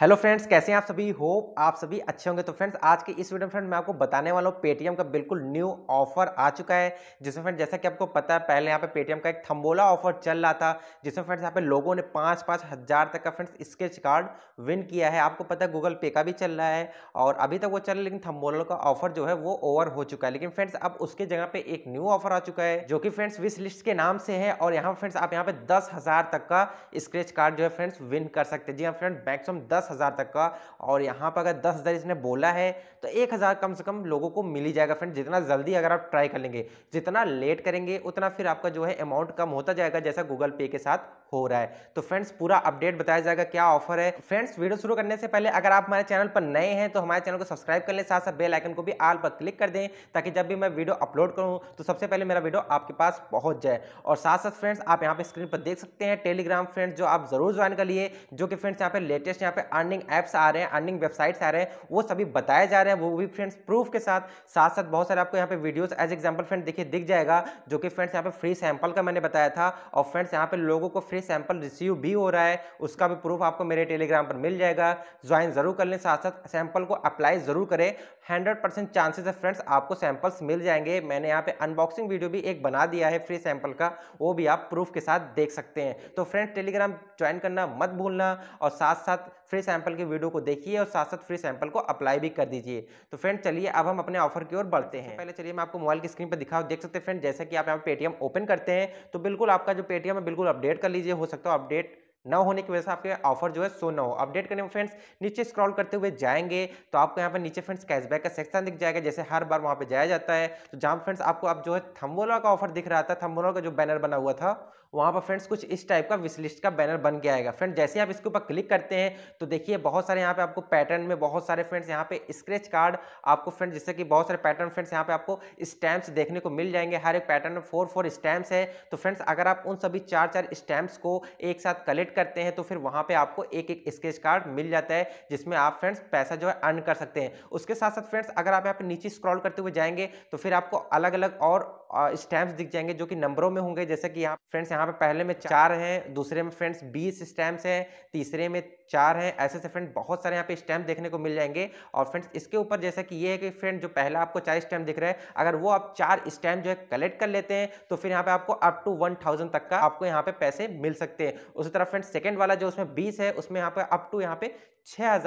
hello friends कैसे हैं आप सभी होप आप सभी अच्छे होंगे तो फ्रेंड्स आज के इस वीडियो में फ्रेंड मैं आपको बताने वाला हूँ पेटीएम का बिल्कुल न्यू ऑफर आ चुका है जिसमें फ्रेंड जैसा कि आपको पता है पहले यहाँ पे पेटीएम का एक थम्बोला ऑफर चल रहा था जिसमें फ्रेंड्स यहाँ पे लोगों ने पाँच पाँच हज़ार तक का फ्रेंड्स स्केच कार्ड विन किया है आपको पता है गूगल पे का भी चल रहा है और अभी तक वो चल रहा है लेकिन थम्बोला का ऑफर जो है वो ओवर हो चुका है लेकिन फ्रेंड्स अब उसके जगह पर एक न्यू ऑफर आ चुका है जो कि फ्रेंड्स विश लिस्ट के नाम से है और यहाँ पर फ्रेंड्स आप यहाँ पे दस तक का स्क्रेच कार्ड जो है फ्रेंड्स विन कर सकते हैं जी हाँ फ्रेंड मैक्सिमम दस हज़ार तक का और यहाँ पर अगर दस हज़ार इसने बोला है तो एक हज़ार कम से कम लोगों को मिल ही जाएगा फ्रेंड जितना जल्दी अगर आप ट्राई कर लेंगे जितना लेट करेंगे उतना फिर आपका जो है अमाउंट कम होता जाएगा जैसा गूगल पे के साथ हो रहा है तो फ्रेंड्स पूरा अपडेट बताया जाएगा क्या ऑफर है फ्रेंड्स वीडियो शुरू करने से पहले अगर आप हमारे चैनल पर नए हैं तो हमारे चैनल को सब्सक्राइब कर लें साथ साथ बेल आइकन को भी आल पर क्लिक कर दें ताकि जब भी मैं वीडियो अपलोड करूं तो सबसे पहले मेरा वीडियो आपके पास पहुंच जाए और साथ साथ फ्रेंड्स आप यहाँ पे स्क्रीन पर देख सकते हैं टेलीग्राम फ्रेंड्स जो आप जरूर ज्वाइन कर लिए जो कि फ्रेंड्स यहाँ पे लेटेस्ट यहाँ पे अर्निंग एप्स आ रहे हैं अर्निंग वेबसाइट्स आ रहे हैं वो सभी बताए जा रहे हैं वो भी फ्रेंड्स प्रूफ के साथ साथ साथ बहुत सारे आपको यहाँ पे वीडियोस एज एग्जांपल फ्रेंड देखिए दिख जाएगा जो कि फ्रेंड्स यहाँ पे फ्री सैंपल का मैंने बताया था और फ्रेंड्स यहाँ पे लोगों को फ्री सैंपल रिसीव भी हो रहा है उसका भी प्रूफ आपको मेरे टेलीग्राम पर मिल जाएगा ज्वाइन जरूर कर लें साथ साथ सैंपल को अप्लाई जरूर करें हंड्रेड परसेंट चांसेस है फ्रेंड्स आपको सैंपल्स मिल जाएंगे मैंने यहाँ पे अनबॉक्सिंग वीडियो भी एक बना दिया है फ्री सैंपल का वो भी आप प्रूफ के साथ देख सकते हैं तो फ्रेंड्स टेलीग्राम ज्वाइन करना मत भूलना और साथ साथ फ्री सैंपल की वीडियो को देखिए और साथ साथ फ्री सैंपल को अप्लाई भी कर दीजिए तो फ्रेंड चलिए अब हम अपने ऑफर की ओर बढ़ते हैं पहले चलिए मैं आपको मोबाइल की स्क्रीन पर दिखाऊँ देख सकते हैं फ्रेंड जैसे कि आप यहाँ पेटीएम ओपन करते हैं तो बिल्कुल आपका जो पेटीएम है बिल्कुल अपडेट कर लीजिए हो सकता है अपडेट न होने की वजह से आपके ऑफर जो है सो न हो अपडेट करने में फ्रेंड्स नीचे स्क्रॉल करते हुए जाएंगे तो आपको यहाँ पर नीचे फ्रेंड्स कैशबैक का सेक्शन दिख जाएगा जैसे हर बार वहाँ पे जाया जाता है तो जहाँ फ्रेंड्स आपको अब आप जो है थम्बोला का ऑफर दिख रहा था थम्बोला का जो बैनर बना हुआ था वहाँ पर फ्रेंड्स कुछ इस टाइप का विशलिस्ट का बैनर बन गया आएगा फ्रेंड जैसे आप इसके ऊपर क्लिक करते हैं तो देखिए बहुत सारे यहाँ पे आपको पैटर्न में बहुत सारे फ्रेंड्स यहाँ पे स्क्रेच कार्ड आपको फ्रेंड जैसे कि बहुत सारे पैटर्न फ्रेंड्स यहाँ पे आपको स्टैम्प्स देखने को मिल जाएंगे हर एक पैटर्न में फोर फोर स्टैम्प्स है तो फ्रेंड्स अगर आप उन सभी चार चार स्टैम्प्स को एक साथ कलेक्ट करते हैं तो फिर वहाँ पर आपको एक एक स्क्रेच कार्ड मिल जाता है जिसमें आप फ्रेंड्स पैसा जो है अर्न कर सकते हैं उसके साथ साथ फ्रेंड्स अगर आप यहाँ पे नीचे स्क्रॉल करते हुए जाएंगे तो फिर आपको अलग अलग और स्टैम्प्स दिख जाएंगे जो कि नंबरों में होंगे जैसे कि यहाँ फ्रेंड्स यहाँ यहाँ पे पहले में चार हैं दूसरे में फ्रेंड्स बीस स्टैम्प्स हैं तीसरे में चार हैं ऐसे से फ्रेंड बहुत सारे यहाँ पे स्टैम्प देखने को मिल जाएंगे और फ्रेंड्स इसके ऊपर जैसा कि ये है कि फ्रेंड जो पहला आपको चार स्टैम्प दिख रहा है अगर वो आप चार स्टैम्प जो है कलेक्ट कर लेते हैं तो फिर यहाँ पे आपको अप टू वन थाउजेंड तक का आपको यहाँ पे पैसे मिल सकते हैं उसी तरह फ्रेंड सेकेंड वाला जो उसमें बीस है उसमें यहाँ पे अप टू यहाँ पे छः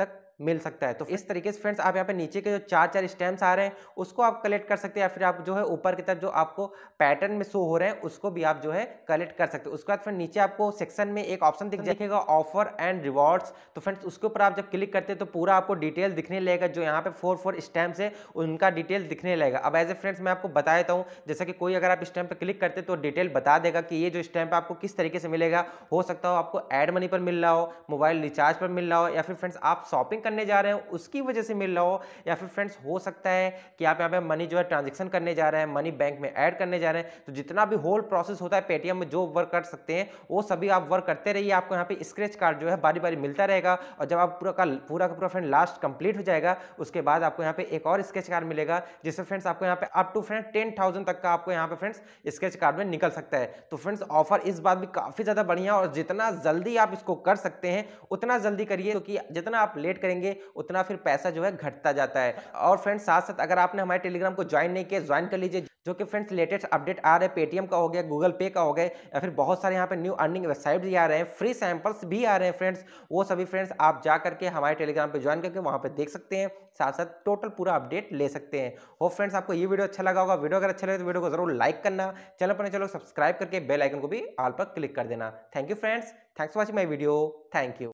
तक मिल सकता है तो इस तरीके से फ्रेंड्स आप यहाँ पे नीचे के जो चार चार स्टैम्प्स आ रहे हैं उसको आप कलेक्ट कर सकते हैं या फिर आप जो है ऊपर की तरफ जो आपको पैटर्न में शो हो रहे हैं उसको भी आप जो है कलेक्ट कर सकते हैं उसके बाद फिर नीचे आपको सेक्शन में एक ऑप्शन दिख जाएगा ऑफर एंड रिवॉर्ड्स तो फ्रेंड्स उसके ऊपर आप जब क्लिक करते हैं तो पूरा आपको डिटेल दिखने लगेगा जो यहाँ पे फोर फोर स्टैम्प्स है उनका डिटेल दिखने लगेगा अब एज ए फ्रेंड्स मैं आपको बता देता हूँ जैसा कि कोई अगर आप स्टैम्प पर क्लिक करते तो डिटेल बता देगा कि ये जो स्टैम्प आपको किस तरीके से मिलेगा हो सकता हो आपको एड मनी पर मिल रहा हो मोबाइल रिचार्ज पर मिल रहा हो या फिर फ्रेंड्स आप शॉपिंग करने जा रहे हैं उसकी वजह से मिल रहा हो या फिर फ्रेंड्स हो सकता है कि आप यहाँ पे मनी जो है ट्रांजेक्शन करने जा रहे हैं मनी बैंक में ऐड करने जा रहे हैं तो जितना भी होल प्रोसेस होता है पेटीएम में जो वर्क कर सकते हैं वो सभी आप वर्क करते रहिए आपको यहाँ पे स्क्रेच कार्ड जो है बारी बारी मिलता रहेगा और जब आप पूरा का पूरा का पूरा फ्रेंड लास्ट कंप्लीट हो जाएगा उसके बाद आपको यहाँ पे एक और स्केच कार्ड मिलेगा जिससे फ्रेंड्स आपको यहाँ पे up to friend ten thousand तक का आपको यहाँ पे फ्रेंड्स स्केच कार्ड में निकल सकता है तो फ्रेंड्स ऑफर इस बार भी काफी ज्यादा बढ़िया और जितना जल्दी आप इसको कर सकते हैं उतना जल्दी करिए क्योंकि जितना आप लेट करेंगे करेंगे उतना फिर पैसा जो है घटता जाता है और फ्रेंड्स साथ साथ अगर आपने हमारे टेलीग्राम को ज्वाइन नहीं किया ज्वाइन कर लीजिए जो कि फ्रेंड्स लेटेस्ट अपडेट आ रहे हैं पेटीएम का हो गया गूगल पे का हो गया या फिर बहुत सारे यहाँ पे न्यू अर्निंग वेबसाइट भी आ रहे हैं फ्री सैंपल्स भी आ रहे हैं फ्रेंड्स वो सभी फ्रेंड्स आप जा करके हमारे टेलीग्राम पे ज्वाइन करके वहाँ पे देख सकते हैं साथ साथ टोटल पूरा अपडेट ले सकते हैं हो फ्रेंड्स आपको ये वीडियो अच्छा लगा होगा वीडियो अगर अच्छा लगे तो वीडियो को जरूर लाइक करना चैनल पर चलो सब्सक्राइब करके बेल आइकन को भी ऑल पर क्लिक कर देना thank you friends thanks for watching my video thank you